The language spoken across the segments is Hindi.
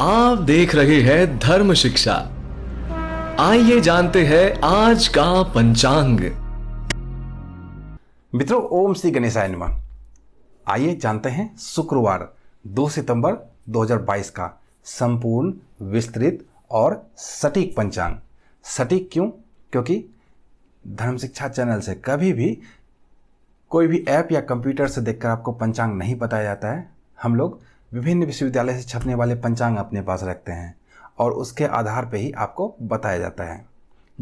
आप देख रहे हैं धर्म शिक्षा आइए जानते हैं आज का पंचांग मित्रों ओम श्री गणेशाय नमः आइए जानते हैं शुक्रवार 2 सितंबर 2022 का संपूर्ण विस्तृत और सटीक पंचांग सटीक क्यों क्योंकि धर्म शिक्षा चैनल से कभी भी कोई भी ऐप या कंप्यूटर से देखकर आपको पंचांग नहीं बताया जाता है हम लोग विभिन्न विश्वविद्यालय से छपने वाले पंचांग अपने पास रखते हैं और उसके आधार पर ही आपको बताया जाता है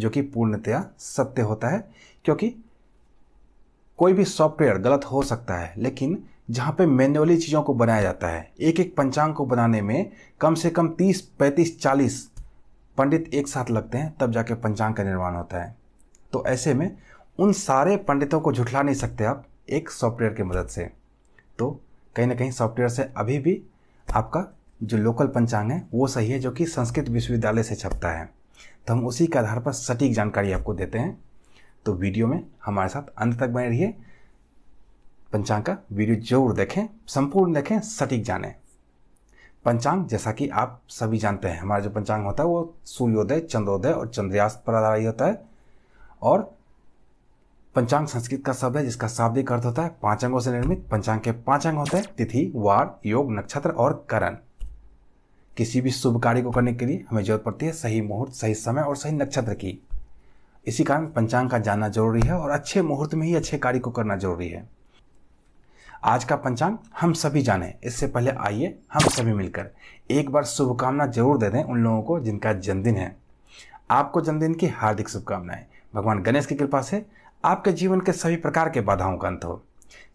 जो कि पूर्णतया सत्य होता है क्योंकि कोई भी सॉफ्टवेयर गलत हो सकता है लेकिन जहाँ पे मैन्युअली चीज़ों को बनाया जाता है एक एक पंचांग को बनाने में कम से कम 30, 35, 40 पंडित एक साथ लगते हैं तब जाके पंचांग का निर्माण होता है तो ऐसे में उन सारे पंडितों को झुठला नहीं सकते आप एक सॉफ्टवेयर की मदद से तो कहीं ना कहीं सॉफ्टवेयर से अभी भी आपका जो लोकल पंचांग है वो सही है जो कि संस्कृत विश्वविद्यालय से छपता है तो हम उसी के आधार पर सटीक जानकारी आपको देते हैं तो वीडियो में हमारे साथ अंत तक बने रहिए पंचांग का वीडियो जरूर देखें संपूर्ण देखें सटीक जानें पंचांग जैसा कि आप सभी जानते हैं हमारा जो पंचांग होता है वो सूर्योदय चंद्रोदय और चंद्रयास्त पर आधारित होता है और पंचांग संस्कृत का शब्द है जिसका शाब्दिक अर्थ होता है पांच अंगों से निर्मित पंचांग के पांच अंग होते हैं तिथि वार योग नक्षत्र और करण किसी भी शुभ कार्य को करने के लिए हमें जरूरत पड़ती है सही मुहूर्त सही समय और सही नक्षत्र की इसी कारण पंचांग का जानना जरूरी है और अच्छे मुहूर्त में ही अच्छे कार्य को करना जरूरी है आज का पंचांग हम सभी जाने इससे पहले आइए हम सभी मिलकर एक बार शुभकामना जरूर दे दें उन लोगों को जिनका जन्मदिन है आपको जन्मदिन की हार्दिक शुभकामनाएं भगवान गणेश की कृपा से आपके जीवन के सभी प्रकार के बाधाओं का अंत हो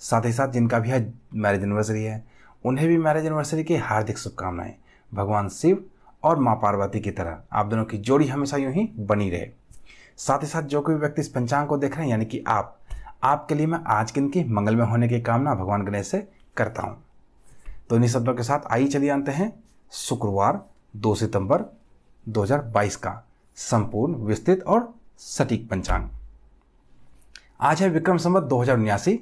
साथ ही साथ जिनका भी आज मैरिज एनिवर्सरी है उन्हें भी मैरिज एनिवर्सरी की हार्दिक शुभकामनाएं भगवान शिव और माँ पार्वती की तरह आप दोनों की जोड़ी हमेशा यूं ही बनी रहे साथ ही साथ जो कोई व्यक्ति इस पंचांग को देख रहे हैं यानी कि आप आपके लिए मैं आज के इनकी मंगल में होने की कामना भगवान गणेश से करता हूँ तो इन्हीं शब्दों के साथ आइए चलिए आते हैं शुक्रवार 2 सितंबर 2022 का संपूर्ण विस्तृत और सटीक पंचांग आज है विक्रम संबत दो हजार उन्यासी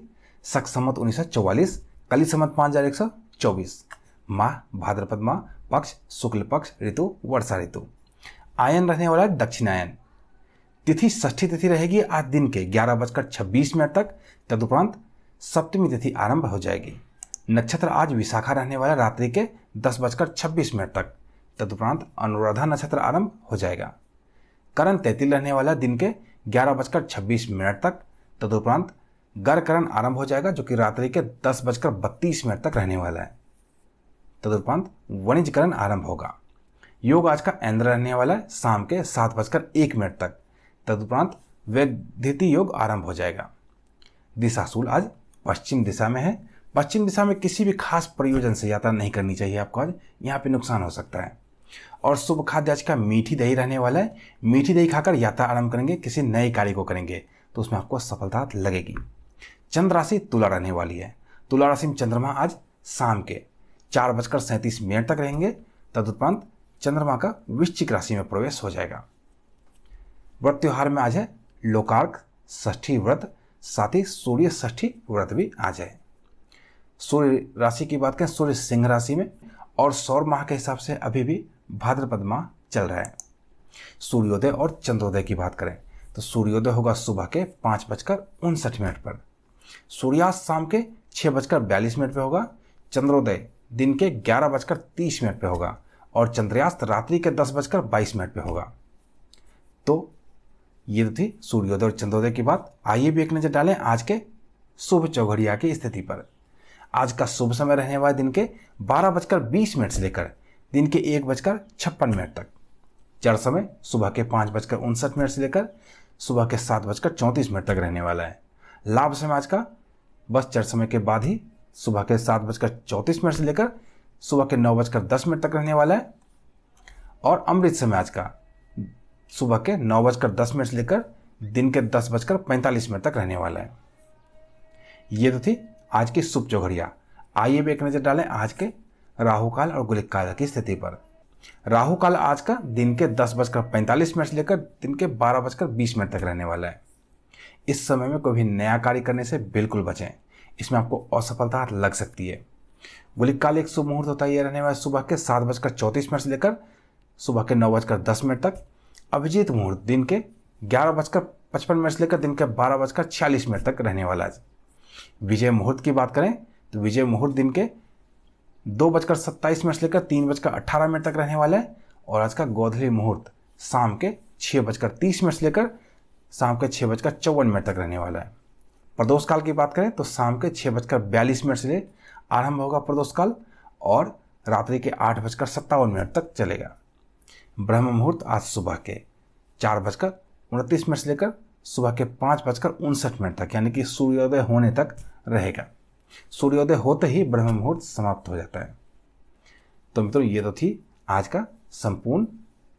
सक संबत उन्नीस सौ चौवालीस कली संबत पाँच हजार एक सौ चौबीस माह भाद्रपद माह पक्ष शुक्ल पक्ष ऋतु वर्षा ऋतु आयन रहने वाला दक्षिणायन तिथि षष्ठी तिथि रहेगी आज दिन के ग्यारह बजकर छब्बीस मिनट तक तदुपरांत सप्तमी तिथि आरंभ हो जाएगी नक्षत्र आज विशाखा रहने वाला रात्रि के दस बजकर छब्बीस मिनट तक तदुपरांत अनुराधा नक्षत्र आरंभ हो जाएगा करण तैतिल रहने वाला दिन के ग्यारह बजकर छब्बीस मिनट तक तदुपरांत गर्करण आरंभ हो जाएगा जो कि रात्रि के दस बजकर बत्तीस मिनट तक रहने वाला है तदुपरांत वणिजकरण आरंभ होगा योग आज का इंद्र रहने वाला है शाम के सात बजकर एक मिनट तक तदुपरांत व्यधिति योग आरंभ हो जाएगा दिशाशूल आज पश्चिम दिशा में है पश्चिम दिशा में किसी भी खास प्रयोजन से यात्रा नहीं करनी चाहिए आपको आज यहाँ पे नुकसान हो सकता है और शुभ खाद्य आज का मीठी दही रहने वाला है मीठी दही खाकर यात्रा आरंभ करेंगे किसी नए कार्य को करेंगे तो उसमें आपको सफलता लगेगी चंद्र राशि तुला रहने वाली है तुला राशि में चंद्रमा आज शाम के चार बजकर सैंतीस मिनट तक रहेंगे तदुपरांत चंद्रमा का वृश्चिक राशि में प्रवेश हो जाएगा व्रत त्यौहार में आज है लोकार्क ष्ठी व्रत साथ ही सूर्य ष्ठी व्रत भी आज है सूर्य राशि की बात करें सूर्य सिंह राशि में और सौर माह के हिसाब से अभी भी भाद्रपद माह चल रहा है सूर्योदय और चंद्रोदय की बात करें तो सूर्योदय होगा सुबह के पाँच बजकर उनसठ मिनट पर सूर्यास्त शाम के छः बजकर बयालीस मिनट पर होगा चंद्रोदय दिन के ग्यारह बजकर तीस मिनट पर होगा और चंद्रयास्त रात्रि के दस बजकर बाईस मिनट पर होगा तो ये तो थी सूर्योदय और चंद्रोदय की बात आइए भी एक नज़र डालें आज के शुभ चौघड़िया की स्थिति पर आज का शुभ समय रहने वाला दिन के बारह बजकर बीस मिनट से लेकर दिन के एक बजकर छप्पन मिनट तक चढ़ समय सुबह के पाँच बजकर उनसठ मिनट से लेकर सुबह के सात बजकर चौंतीस मिनट तक रहने वाला है लाभ समय आज का बस चर समय के बाद ही सुबह के सात बजकर चौंतीस मिनट से लेकर सुबह के नौ बजकर दस मिनट तक रहने वाला है और अमृत समय आज का सुबह के नौ बजकर दस मिनट से लेकर दिन के दस बजकर पैंतालीस मिनट तक रहने वाला है ये तो थी आज की सुप चौघड़िया आइए भी एक नज़र डालें आज के राहुकाल और गुलिक काल की स्थिति पर राहु काल आज का दिन के दस बजकर पैंतालीस मिनट से लेकर दिन के बारह बजकर बीस मिनट तक रहने वाला है इस समय में कोई भी नया कार्य करने से बिल्कुल बचें इसमें आपको असफलता लग सकती है बोली काल एक शुभ मुहूर्त होता है यह रहने वाला सुबह के सात बजकर चौंतीस मिनट से लेकर सुबह के नौ बजकर दस मिनट तक अभिजीत मुहूर्त दिन के ग्यारह बजकर पचपन मिनट से लेकर दिन के बारह बजकर छियालीस मिनट तक रहने वाला है विजय मुहूर्त की बात करें तो विजय मुहूर्त दिन के दो बजकर सत्ताईस मिनट से लेकर तीन बजकर अट्ठारह मिनट तक रहने वाला है और आज का गोधली मुहूर्त शाम के छः बजकर तीस मिनट से लेकर शाम के छः बजकर चौवन मिनट तक रहने वाला है प्रदोष काल की बात करें तो शाम के छः बजकर बयालीस मिनट से आरंभ होगा प्रदोष काल और रात्रि के आठ बजकर सत्तावन मिनट तक चलेगा ब्रह्म मुहूर्त आज सुबह के चार बजकर उनतीस मिनट से लेकर सुबह के पाँच बजकर उनसठ मिनट तक यानी कि सूर्योदय होने तक रहेगा सूर्योदय होते ही ब्रह्म मुहूर्त समाप्त हो जाता है तो मित्रों ये तो थी आज का संपूर्ण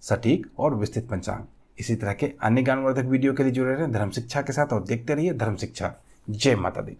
सटीक और विस्तृत पंचांग इसी तरह के अन्य ज्ञानवर्धक वीडियो के लिए जुड़े रहें धर्म शिक्षा के साथ और देखते रहिए धर्म शिक्षा जय माता दी